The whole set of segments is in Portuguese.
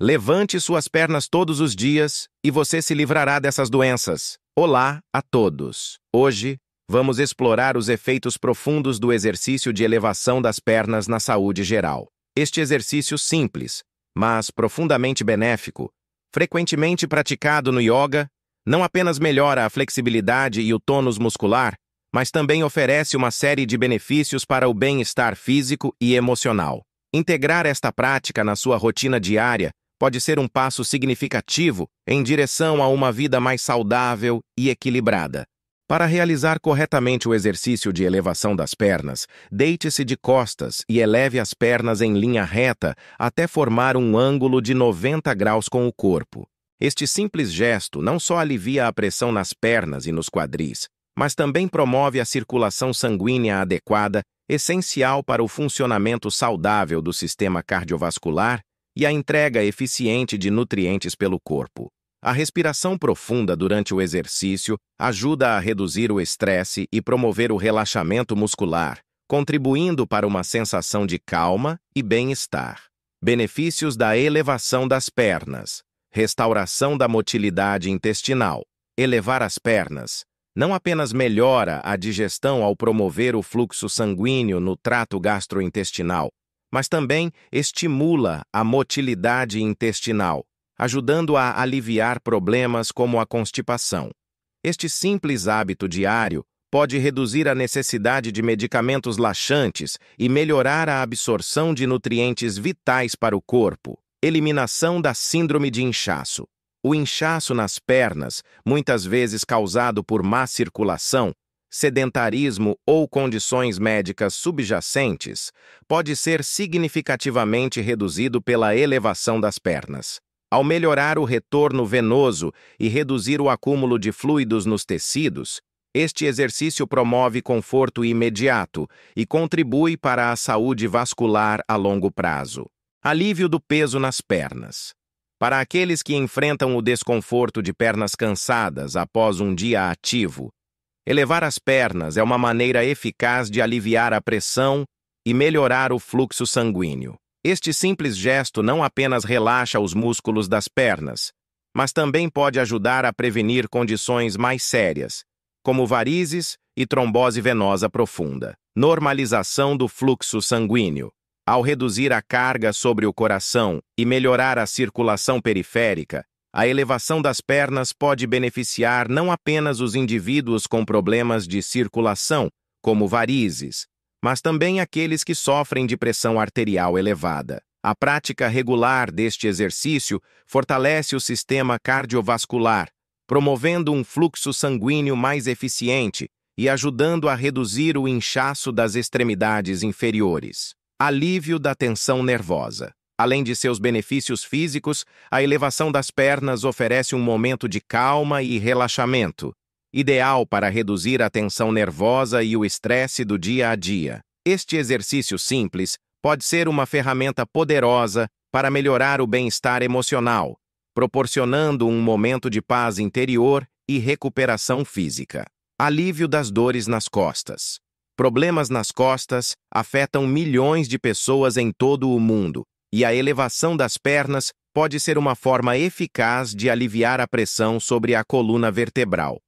Levante suas pernas todos os dias e você se livrará dessas doenças. Olá a todos! Hoje, vamos explorar os efeitos profundos do exercício de elevação das pernas na saúde geral. Este exercício simples, mas profundamente benéfico, frequentemente praticado no yoga, não apenas melhora a flexibilidade e o tônus muscular, mas também oferece uma série de benefícios para o bem-estar físico e emocional. Integrar esta prática na sua rotina diária pode ser um passo significativo em direção a uma vida mais saudável e equilibrada. Para realizar corretamente o exercício de elevação das pernas, deite-se de costas e eleve as pernas em linha reta até formar um ângulo de 90 graus com o corpo. Este simples gesto não só alivia a pressão nas pernas e nos quadris, mas também promove a circulação sanguínea adequada, essencial para o funcionamento saudável do sistema cardiovascular e a entrega eficiente de nutrientes pelo corpo. A respiração profunda durante o exercício ajuda a reduzir o estresse e promover o relaxamento muscular, contribuindo para uma sensação de calma e bem-estar. Benefícios da elevação das pernas. Restauração da motilidade intestinal. Elevar as pernas não apenas melhora a digestão ao promover o fluxo sanguíneo no trato gastrointestinal, mas também estimula a motilidade intestinal, ajudando a aliviar problemas como a constipação. Este simples hábito diário pode reduzir a necessidade de medicamentos laxantes e melhorar a absorção de nutrientes vitais para o corpo. Eliminação da síndrome de inchaço. O inchaço nas pernas, muitas vezes causado por má circulação, sedentarismo ou condições médicas subjacentes, pode ser significativamente reduzido pela elevação das pernas. Ao melhorar o retorno venoso e reduzir o acúmulo de fluidos nos tecidos, este exercício promove conforto imediato e contribui para a saúde vascular a longo prazo. Alívio do peso nas pernas. Para aqueles que enfrentam o desconforto de pernas cansadas após um dia ativo, Elevar as pernas é uma maneira eficaz de aliviar a pressão e melhorar o fluxo sanguíneo. Este simples gesto não apenas relaxa os músculos das pernas, mas também pode ajudar a prevenir condições mais sérias, como varizes e trombose venosa profunda. Normalização do fluxo sanguíneo. Ao reduzir a carga sobre o coração e melhorar a circulação periférica, a elevação das pernas pode beneficiar não apenas os indivíduos com problemas de circulação, como varizes, mas também aqueles que sofrem de pressão arterial elevada. A prática regular deste exercício fortalece o sistema cardiovascular, promovendo um fluxo sanguíneo mais eficiente e ajudando a reduzir o inchaço das extremidades inferiores. Alívio da tensão nervosa. Além de seus benefícios físicos, a elevação das pernas oferece um momento de calma e relaxamento, ideal para reduzir a tensão nervosa e o estresse do dia a dia. Este exercício simples pode ser uma ferramenta poderosa para melhorar o bem-estar emocional, proporcionando um momento de paz interior e recuperação física. Alívio das dores nas costas. Problemas nas costas afetam milhões de pessoas em todo o mundo, e a elevação das pernas pode ser uma forma eficaz de aliviar a pressão sobre a coluna vertebral.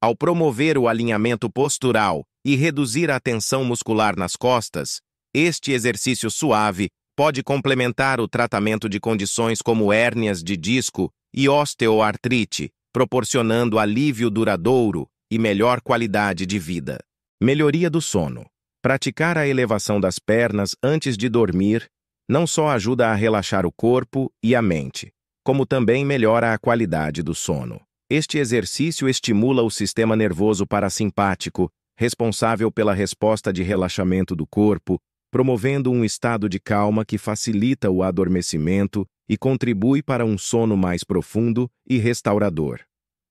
Ao promover o alinhamento postural e reduzir a tensão muscular nas costas, este exercício suave pode complementar o tratamento de condições como hérnias de disco e osteoartrite, proporcionando alívio duradouro e melhor qualidade de vida. Melhoria do sono. Praticar a elevação das pernas antes de dormir não só ajuda a relaxar o corpo e a mente, como também melhora a qualidade do sono. Este exercício estimula o sistema nervoso parasimpático, responsável pela resposta de relaxamento do corpo, promovendo um estado de calma que facilita o adormecimento e contribui para um sono mais profundo e restaurador.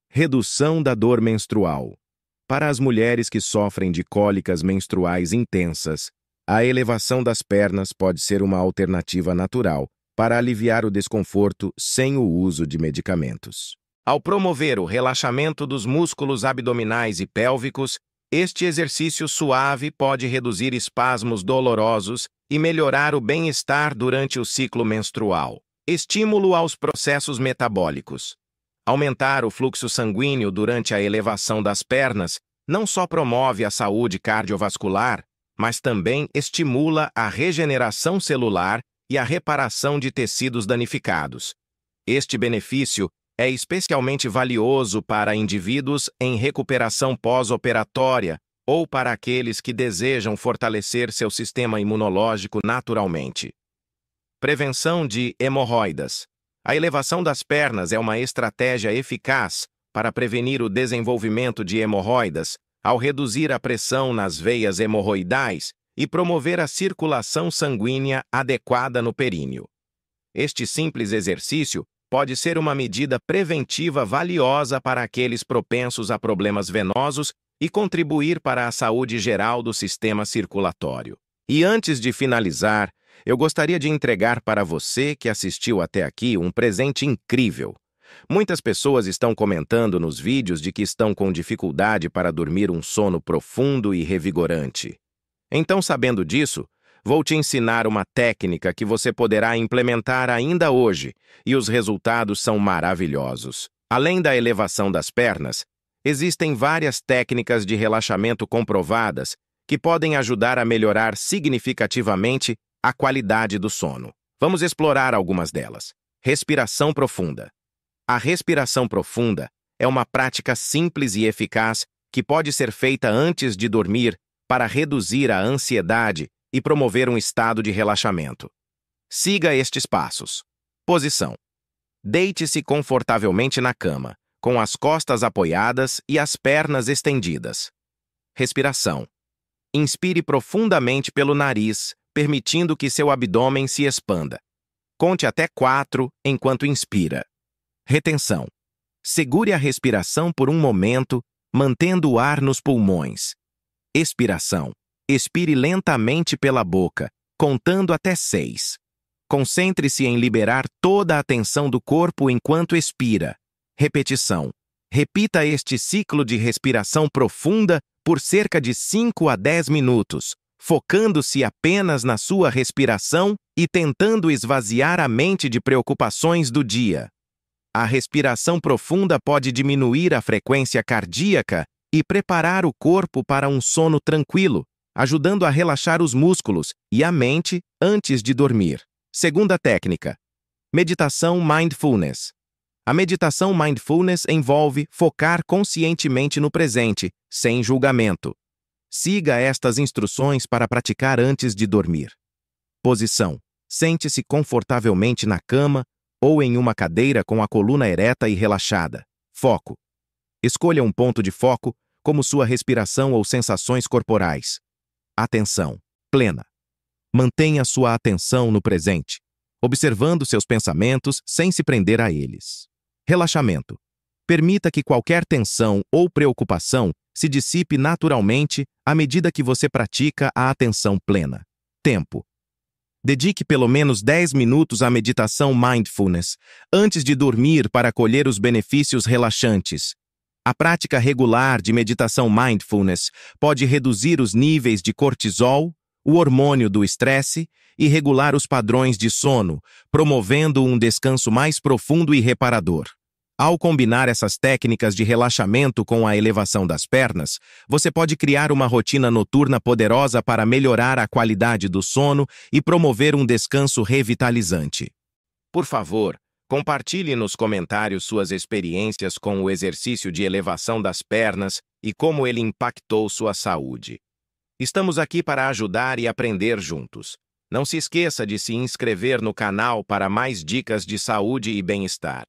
Redução da dor menstrual. Para as mulheres que sofrem de cólicas menstruais intensas, a elevação das pernas pode ser uma alternativa natural para aliviar o desconforto sem o uso de medicamentos. Ao promover o relaxamento dos músculos abdominais e pélvicos, este exercício suave pode reduzir espasmos dolorosos e melhorar o bem-estar durante o ciclo menstrual. Estímulo aos processos metabólicos. Aumentar o fluxo sanguíneo durante a elevação das pernas não só promove a saúde cardiovascular, mas também estimula a regeneração celular e a reparação de tecidos danificados. Este benefício é especialmente valioso para indivíduos em recuperação pós-operatória ou para aqueles que desejam fortalecer seu sistema imunológico naturalmente. Prevenção de hemorroidas. A elevação das pernas é uma estratégia eficaz para prevenir o desenvolvimento de hemorroidas ao reduzir a pressão nas veias hemorroidais e promover a circulação sanguínea adequada no períneo. Este simples exercício pode ser uma medida preventiva valiosa para aqueles propensos a problemas venosos e contribuir para a saúde geral do sistema circulatório. E antes de finalizar, eu gostaria de entregar para você que assistiu até aqui um presente incrível. Muitas pessoas estão comentando nos vídeos de que estão com dificuldade para dormir um sono profundo e revigorante. Então, sabendo disso, vou te ensinar uma técnica que você poderá implementar ainda hoje, e os resultados são maravilhosos. Além da elevação das pernas, existem várias técnicas de relaxamento comprovadas que podem ajudar a melhorar significativamente a qualidade do sono. Vamos explorar algumas delas. Respiração profunda. A respiração profunda é uma prática simples e eficaz que pode ser feita antes de dormir para reduzir a ansiedade e promover um estado de relaxamento. Siga estes passos. Posição: Deite-se confortavelmente na cama, com as costas apoiadas e as pernas estendidas. Respiração: Inspire profundamente pelo nariz, permitindo que seu abdômen se expanda. Conte até quatro enquanto inspira. Retenção. Segure a respiração por um momento, mantendo o ar nos pulmões. Expiração. Expire lentamente pela boca, contando até seis. Concentre-se em liberar toda a tensão do corpo enquanto expira. Repetição. Repita este ciclo de respiração profunda por cerca de 5 a 10 minutos, focando-se apenas na sua respiração e tentando esvaziar a mente de preocupações do dia. A respiração profunda pode diminuir a frequência cardíaca e preparar o corpo para um sono tranquilo, ajudando a relaxar os músculos e a mente antes de dormir. Segunda técnica: meditação mindfulness. A meditação mindfulness envolve focar conscientemente no presente, sem julgamento. Siga estas instruções para praticar antes de dormir. Posição: Sente-se confortavelmente na cama ou em uma cadeira com a coluna ereta e relaxada. Foco. Escolha um ponto de foco, como sua respiração ou sensações corporais. Atenção plena. Mantenha sua atenção no presente, observando seus pensamentos sem se prender a eles. Relaxamento. Permita que qualquer tensão ou preocupação se dissipe naturalmente à medida que você pratica a atenção plena. Tempo. Dedique pelo menos 10 minutos à meditação mindfulness, antes de dormir para colher os benefícios relaxantes. A prática regular de meditação mindfulness pode reduzir os níveis de cortisol, o hormônio do estresse, e regular os padrões de sono, promovendo um descanso mais profundo e reparador. Ao combinar essas técnicas de relaxamento com a elevação das pernas, você pode criar uma rotina noturna poderosa para melhorar a qualidade do sono e promover um descanso revitalizante. Por favor, compartilhe nos comentários suas experiências com o exercício de elevação das pernas e como ele impactou sua saúde. Estamos aqui para ajudar e aprender juntos. Não se esqueça de se inscrever no canal para mais dicas de saúde e bem-estar.